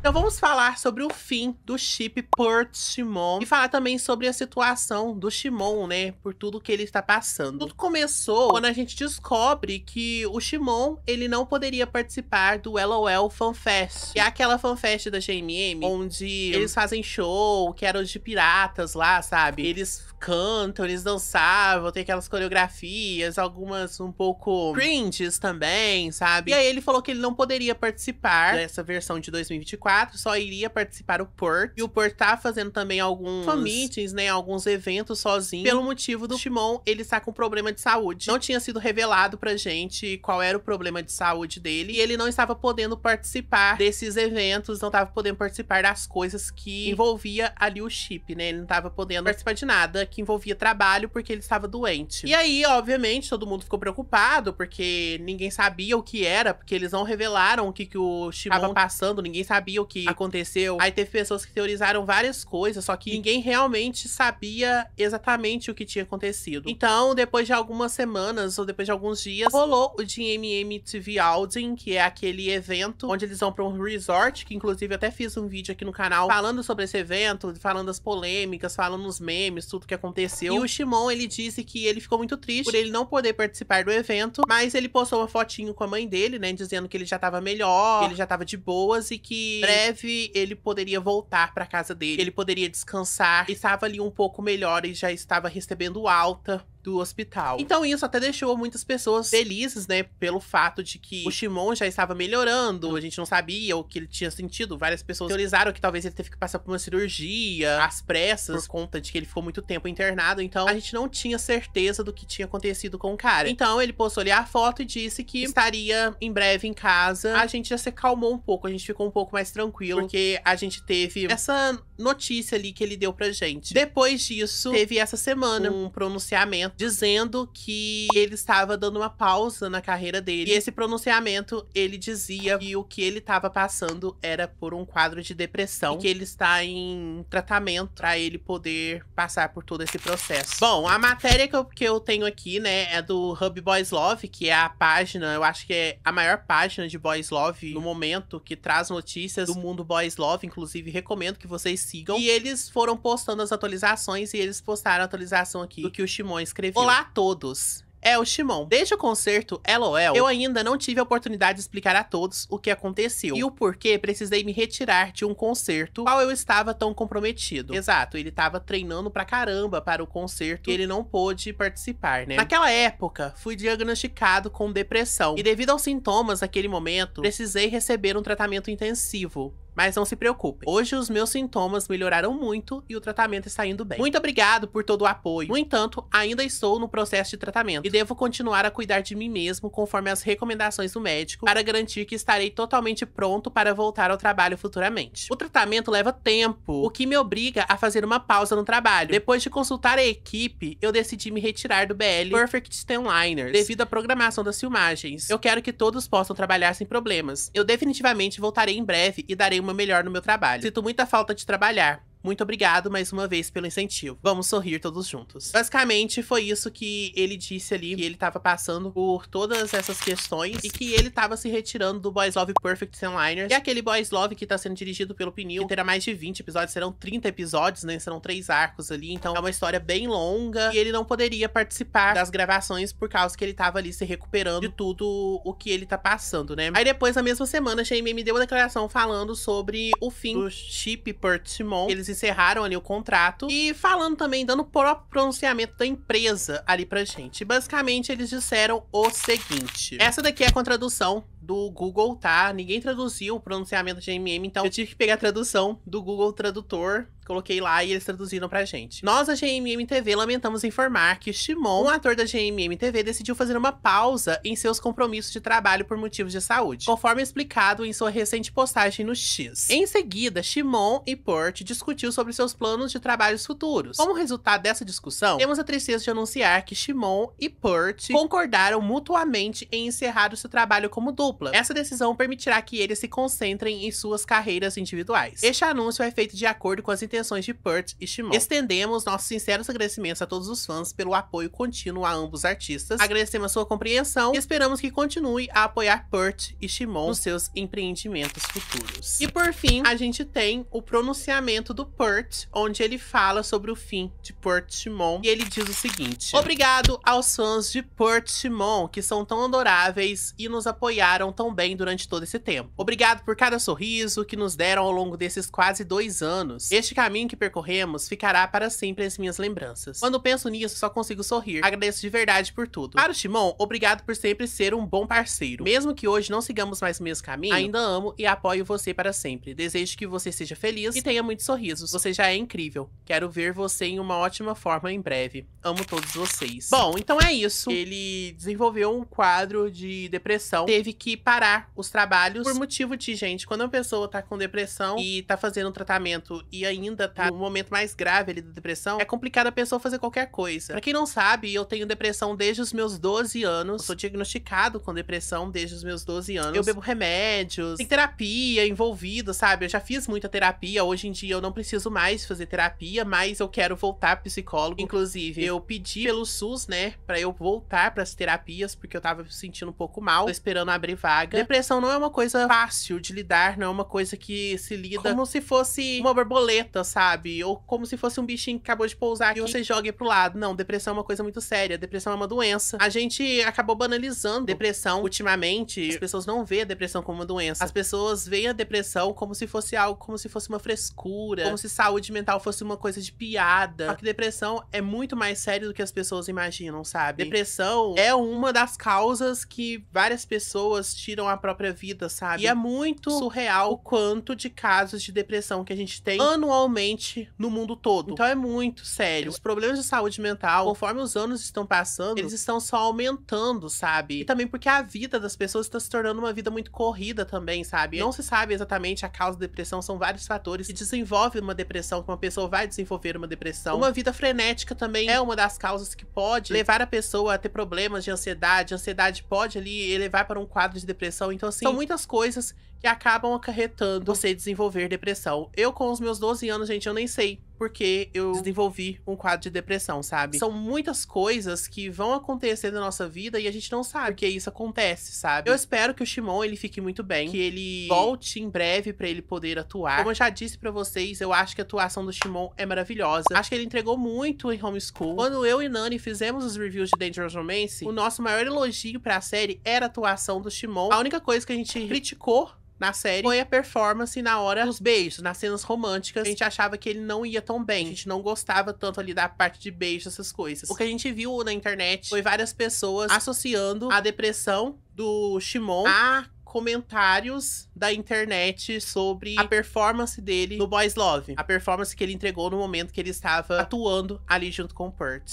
Então vamos falar sobre o fim do chip Port Shimon e falar também sobre a situação do Shimon, né, por tudo que ele está passando. Tudo começou quando a gente descobre que o Shimon, ele não poderia participar do LOL FanFest, que é aquela fanfest da GMM, onde eles fazem show, que eram de piratas lá, sabe? Eles cantam, eles dançavam, tem aquelas coreografias, algumas um pouco cringes também, sabe? E aí ele falou que ele não poderia participar dessa versão de 2024 só iria participar o Port. E o Port tá fazendo também alguns fan meetings, né? Alguns eventos sozinho. Pelo motivo do Shimon, ele está com problema de saúde. Não tinha sido revelado pra gente qual era o problema de saúde dele. E ele não estava podendo participar desses eventos, não estava podendo participar das coisas que envolvia ali o chip, né? Ele não estava podendo participar de nada que envolvia trabalho porque ele estava doente. E aí, obviamente, todo mundo ficou preocupado porque ninguém sabia o que era, porque eles não revelaram o que, que o Shimon estava passando, ninguém sabia sabia o que aconteceu. Aí teve pessoas que teorizaram várias coisas, só que ninguém realmente sabia exatamente o que tinha acontecido. Então, depois de algumas semanas ou depois de alguns dias, rolou o DMM TV Audien, que é aquele evento onde eles vão para um resort, que inclusive eu até fiz um vídeo aqui no canal falando sobre esse evento, falando as polêmicas, falando os memes, tudo que aconteceu. E o Shimon, ele disse que ele ficou muito triste por ele não poder participar do evento, mas ele postou uma fotinho com a mãe dele, né, dizendo que ele já tava melhor, que ele já tava de boas e que breve ele poderia voltar para casa dele, ele poderia descansar. Estava ali um pouco melhor e já estava recebendo alta do hospital. Então isso até deixou muitas pessoas felizes, né, pelo fato de que o Shimon já estava melhorando, a gente não sabia o que ele tinha sentido. Várias pessoas teorizaram que talvez ele teve que passar por uma cirurgia às pressas por conta de que ele ficou muito tempo internado, então a gente não tinha certeza do que tinha acontecido com o cara. Então ele postou ali a foto e disse que estaria em breve em casa. A gente já se calmou um pouco, a gente ficou um pouco mais tranquilo, porque a gente teve essa notícia ali que ele deu pra gente. Depois disso, teve essa semana hum. um pronunciamento dizendo que ele estava dando uma pausa na carreira dele. E esse pronunciamento, ele dizia que o que ele estava passando era por um quadro de depressão e que ele está em tratamento para ele poder passar por todo esse processo. Bom, a matéria que eu, que eu tenho aqui, né, é do Hub Boys Love, que é a página, eu acho que é a maior página de Boys Love no momento, que traz notícias do mundo Boys Love, inclusive recomendo que vocês sigam. E eles foram postando as atualizações e eles postaram a atualização aqui do que o Shimon escreveu Olá a todos! É o Shimon. Desde o concerto LOL, eu ainda não tive a oportunidade de explicar a todos o que aconteceu e o porquê precisei me retirar de um concerto qual eu estava tão comprometido. Exato, ele estava treinando pra caramba para o concerto e ele não pôde participar, né? Naquela época, fui diagnosticado com depressão e devido aos sintomas naquele momento, precisei receber um tratamento intensivo mas não se preocupem. Hoje os meus sintomas melhoraram muito e o tratamento está indo bem. Muito obrigado por todo o apoio. No entanto, ainda estou no processo de tratamento e devo continuar a cuidar de mim mesmo conforme as recomendações do médico para garantir que estarei totalmente pronto para voltar ao trabalho futuramente. O tratamento leva tempo, o que me obriga a fazer uma pausa no trabalho. Depois de consultar a equipe, eu decidi me retirar do BL Perfect Stanliners devido à programação das filmagens. Eu quero que todos possam trabalhar sem problemas. Eu definitivamente voltarei em breve e darei uma clima melhor no meu trabalho. Sinto muita falta de trabalhar. Muito obrigado mais uma vez pelo incentivo. Vamos sorrir todos juntos. Basicamente, foi isso que ele disse ali, que ele tava passando por todas essas questões e que ele tava se retirando do Boys Love Perfect Sunliner. E aquele Boys Love que tá sendo dirigido pelo Pinil que terá mais de 20 episódios, serão 30 episódios, né? Serão três arcos ali, então é uma história bem longa e ele não poderia participar das gravações por causa que ele tava ali se recuperando de tudo o que ele tá passando, né? Aí depois, na mesma semana, a Shamey me deu uma declaração falando sobre o fim do chip Pertimon. Eles encerraram ali o contrato. E falando também, dando o próprio pronunciamento da empresa ali pra gente. Basicamente, eles disseram o seguinte. Essa daqui é a tradução do Google, tá? Ninguém traduziu o pronunciamento de MM, então eu tive que pegar a tradução do Google Tradutor Coloquei lá e eles traduziram pra gente. Nós, a GMM TV, lamentamos informar que Shimon, um ator da GMM TV, decidiu fazer uma pausa em seus compromissos de trabalho por motivos de saúde, conforme explicado em sua recente postagem no X. Em seguida, Shimon e Port discutiu sobre seus planos de trabalhos futuros. Como resultado dessa discussão, temos a tristeza de anunciar que Shimon e Port concordaram mutuamente em encerrar o seu trabalho como dupla. Essa decisão permitirá que eles se concentrem em suas carreiras individuais. Este anúncio é feito de acordo com as intenções intenções de Pert e Shimon. Estendemos nossos sinceros agradecimentos a todos os fãs pelo apoio contínuo a ambos os artistas. Agradecemos sua compreensão e esperamos que continue a apoiar Pert e Shimon nos seus empreendimentos futuros. E por fim, a gente tem o pronunciamento do Pert, onde ele fala sobre o fim de Pert Shimon e ele diz o seguinte: Obrigado aos fãs de Pert Shimon que são tão adoráveis e nos apoiaram tão bem durante todo esse tempo. Obrigado por cada sorriso que nos deram ao longo desses quase dois anos. Este caminho caminho que percorremos ficará para sempre as minhas lembranças. Quando penso nisso, só consigo sorrir. Agradeço de verdade por tudo. Para o Timon, obrigado por sempre ser um bom parceiro. Mesmo que hoje não sigamos mais o mesmo caminho, ainda amo e apoio você para sempre. Desejo que você seja feliz e tenha muitos sorrisos. Você já é incrível. Quero ver você em uma ótima forma em breve. Amo todos vocês. Bom, então é isso. Ele desenvolveu um quadro de depressão. Teve que parar os trabalhos por motivo de, gente, quando uma pessoa tá com depressão e tá fazendo um tratamento e ainda ainda tá no momento mais grave ali da depressão, é complicado a pessoa fazer qualquer coisa. Pra quem não sabe, eu tenho depressão desde os meus 12 anos. Eu sou diagnosticado com depressão desde os meus 12 anos. Eu bebo remédios, tem terapia envolvido, sabe? Eu já fiz muita terapia. Hoje em dia eu não preciso mais fazer terapia, mas eu quero voltar psicólogo. Inclusive, eu pedi pelo SUS, né, para eu voltar para as terapias, porque eu tava me sentindo um pouco mal. Tô esperando abrir vaga. Depressão não é uma coisa fácil de lidar, não é uma coisa que se lida como se fosse uma borboleta sabe? Ou como se fosse um bichinho que acabou de pousar e você joga pro lado. Não, depressão é uma coisa muito séria. Depressão é uma doença. A gente acabou banalizando depressão ultimamente. As pessoas não veem a depressão como uma doença. As pessoas veem a depressão como se fosse algo, como se fosse uma frescura, como se saúde mental fosse uma coisa de piada. Só que depressão é muito mais sério do que as pessoas imaginam, sabe? Depressão é uma das causas que várias pessoas tiram a própria vida, sabe? E é muito surreal o quanto de casos de depressão que a gente tem anualmente globalmente no mundo todo. Então é muito sério. Os problemas de saúde mental, conforme os anos estão passando, eles estão só aumentando, sabe? E também porque a vida das pessoas está se tornando uma vida muito corrida também, sabe? Não se sabe exatamente a causa da depressão, são vários fatores que desenvolvem uma depressão, que uma pessoa vai desenvolver uma depressão. Uma vida frenética também é uma das causas que pode levar a pessoa a ter problemas de ansiedade. A ansiedade pode ali elevar para um quadro de depressão. Então, assim, são muitas coisas que acabam acarretando você desenvolver depressão. Eu, com os meus 12 anos, gente, eu nem sei porque eu desenvolvi um quadro de depressão, sabe? São muitas coisas que vão acontecer na nossa vida e a gente não sabe que isso acontece, sabe? Eu espero que o Shimon ele fique muito bem, que ele volte em breve para ele poder atuar. Como eu já disse para vocês, eu acho que a atuação do Shimon é maravilhosa. Acho que ele entregou muito em Homeschool. Quando eu e Nani fizemos os reviews de Dangerous Romance, o nosso maior elogio para a série era a atuação do Shimon. A única coisa que a gente criticou na série foi a performance na hora dos beijos, nas cenas românticas. A gente achava que ele não ia tão bem. A gente não gostava tanto ali da parte de beijos, essas coisas. O que a gente viu na internet foi várias pessoas associando a depressão do Shimon a comentários da internet sobre a performance dele no Boys Love. A performance que ele entregou no momento que ele estava atuando ali junto com o Pert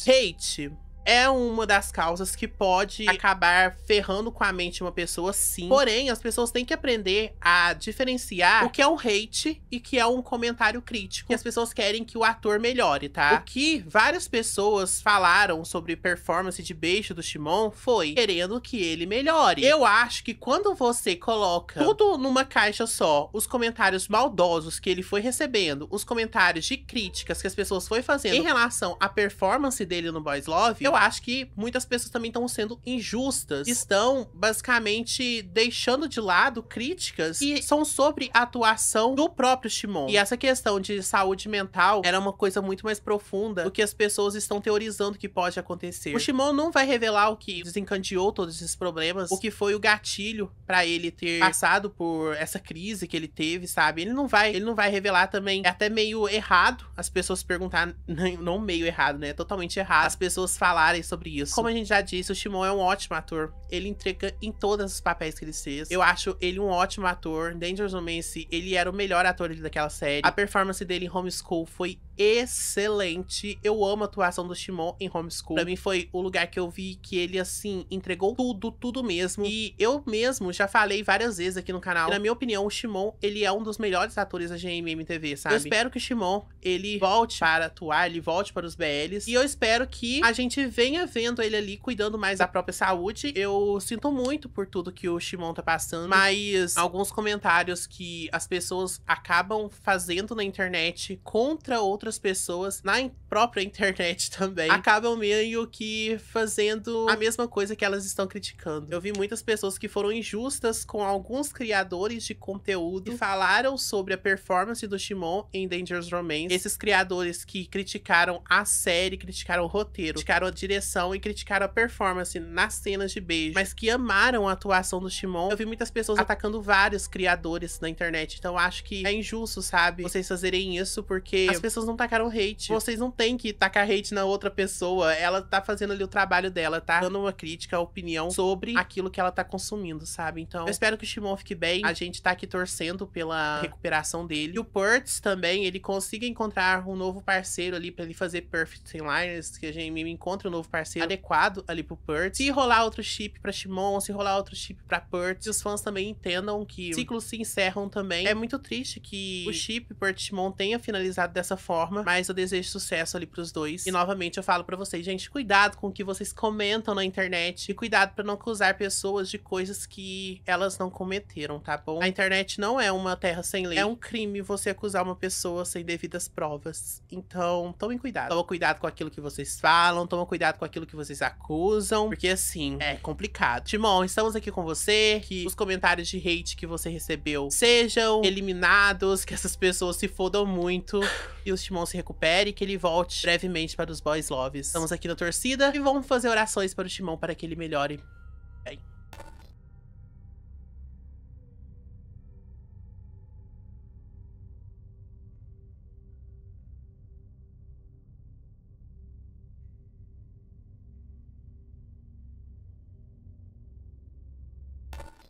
é uma das causas que pode acabar ferrando com a mente uma pessoa, sim. Porém, as pessoas têm que aprender a diferenciar o que é um hate e o que é um comentário crítico. E as pessoas querem que o ator melhore, tá? O que várias pessoas falaram sobre performance de beijo do Shimon foi querendo que ele melhore. Eu acho que quando você coloca tudo numa caixa só, os comentários maldosos que ele foi recebendo, os comentários de críticas que as pessoas foi fazendo em relação à performance dele no Boys Love, eu eu acho que muitas pessoas também estão sendo injustas. Estão, basicamente, deixando de lado críticas que são sobre a atuação do próprio Shimon. E essa questão de saúde mental era uma coisa muito mais profunda do que as pessoas estão teorizando que pode acontecer. O Shimon não vai revelar o que desencadeou todos esses problemas, o que foi o gatilho para ele ter passado por essa crise que ele teve, sabe? Ele não vai, ele não vai revelar também. É até meio errado as pessoas perguntar, não meio errado, né? É totalmente errado. As pessoas falar falarem sobre isso. Como a gente já disse, o Timon é um ótimo ator. Ele entrega em todos os papéis que ele fez. Eu acho ele um ótimo ator. Dangerous Romance, ele era o melhor ator daquela série. A performance dele em Homeschool foi excelente. Eu amo a atuação do Shimon em Homeschool. Pra mim foi o lugar que eu vi que ele, assim, entregou tudo, tudo mesmo. E eu mesmo já falei várias vezes aqui no canal. Na minha opinião, o Shimon, ele é um dos melhores atores da GMM TV, sabe? Eu espero que o Shimon, ele volte para atuar, ele volte para os BLs. E eu espero que a gente venha vendo ele ali cuidando mais da própria saúde. Eu sinto muito por tudo que o Shimon tá passando, mas alguns comentários que as pessoas acabam fazendo na internet contra outros outras pessoas na própria internet também acabam meio que fazendo a mesma coisa que elas estão criticando. Eu vi muitas pessoas que foram injustas com alguns criadores de conteúdo que falaram sobre a performance do Shimon em Dangerous Romance. Esses criadores que criticaram a série, criticaram o roteiro, criticaram a direção e criticaram a performance nas cenas de beijo, mas que amaram a atuação do Shimon. Eu vi muitas pessoas atacando vários criadores na internet, então acho que é injusto, sabe? Vocês fazerem isso porque as pessoas não não tacaram hate. Vocês não têm que tacar hate na outra pessoa. Ela tá fazendo ali o trabalho dela, tá dando uma crítica, opinião sobre aquilo que ela tá consumindo, sabe? Então, eu espero que o Shimon fique bem. A gente tá aqui torcendo pela recuperação dele. E o Purts também, ele consiga encontrar um novo parceiro ali para ele fazer Perfect Inliners, que a gente encontre um novo parceiro adequado ali pro Purts. Se rolar outro chip pra Shimon, se rolar outro chip pra Purts, os fãs também entendam que ciclos se encerram também. É muito triste que o chip Purts Shimon tenha finalizado dessa forma forma, mas eu desejo sucesso ali pros dois. E novamente eu falo para vocês, gente, cuidado com o que vocês comentam na internet e cuidado para não acusar pessoas de coisas que elas não cometeram, tá bom? A internet não é uma terra sem lei, é um crime você acusar uma pessoa sem devidas provas. Então, tomem cuidado. Toma cuidado com aquilo que vocês falam, toma cuidado com aquilo que vocês acusam, porque assim, é complicado. Timon, estamos aqui com você, que os comentários de hate que você recebeu sejam eliminados, que essas pessoas se fodam muito e o Timon se recupere e que ele volte brevemente para os Boys Loves. Estamos aqui na torcida e vamos fazer orações para o Timon para que ele melhore